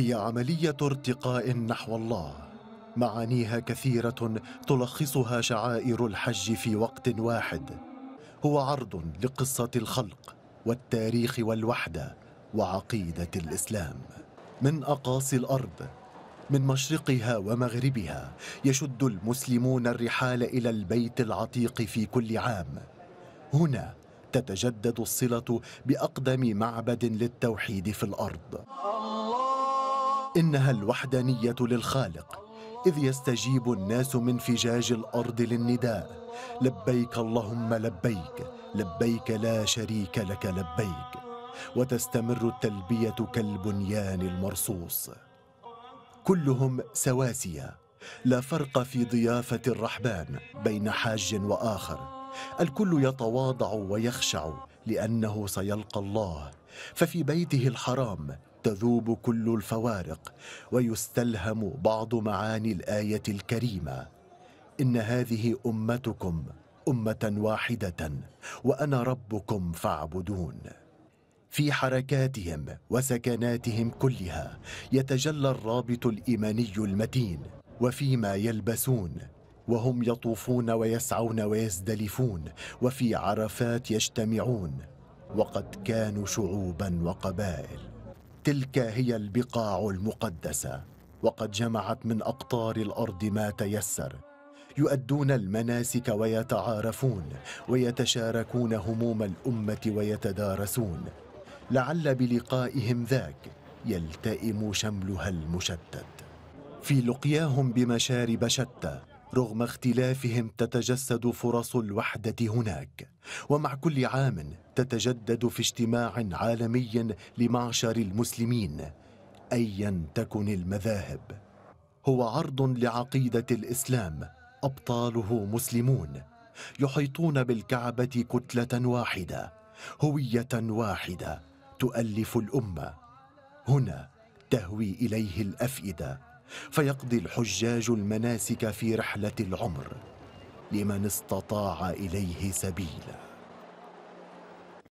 هي عملية ارتقاء نحو الله معانيها كثيرة تلخصها شعائر الحج في وقت واحد هو عرض لقصة الخلق والتاريخ والوحدة وعقيدة الإسلام من أقاصي الأرض من مشرقها ومغربها يشد المسلمون الرحال إلى البيت العتيق في كل عام هنا تتجدد الصلة بأقدم معبد للتوحيد في الأرض انها الوحدانيه للخالق اذ يستجيب الناس من فجاج الارض للنداء لبيك اللهم لبيك لبيك لا شريك لك لبيك وتستمر التلبيه كالبنيان المرصوص كلهم سواسيه لا فرق في ضيافه الرحبان بين حاج واخر الكل يتواضع ويخشع لانه سيلقى الله ففي بيته الحرام تذوب كل الفوارق ويستلهم بعض معاني الايه الكريمه ان هذه امتكم امه واحده وانا ربكم فاعبدون في حركاتهم وسكناتهم كلها يتجلى الرابط الايماني المتين وفيما يلبسون وهم يطوفون ويسعون ويزدلفون وفي عرفات يجتمعون وقد كانوا شعوبا وقبائل تلك هي البقاع المقدسه وقد جمعت من اقطار الارض ما تيسر يؤدون المناسك ويتعارفون ويتشاركون هموم الامه ويتدارسون لعل بلقائهم ذاك يلتئم شملها المشتت في لقياهم بمشارب شتى رغم اختلافهم تتجسد فرص الوحدة هناك ومع كل عام تتجدد في اجتماع عالمي لمعشر المسلمين أيا تكن المذاهب هو عرض لعقيدة الإسلام أبطاله مسلمون يحيطون بالكعبة كتلة واحدة هوية واحدة تؤلف الأمة هنا تهوي إليه الأفئدة فيقضي الحجاج المناسك في رحله العمر لمن استطاع اليه سبيلا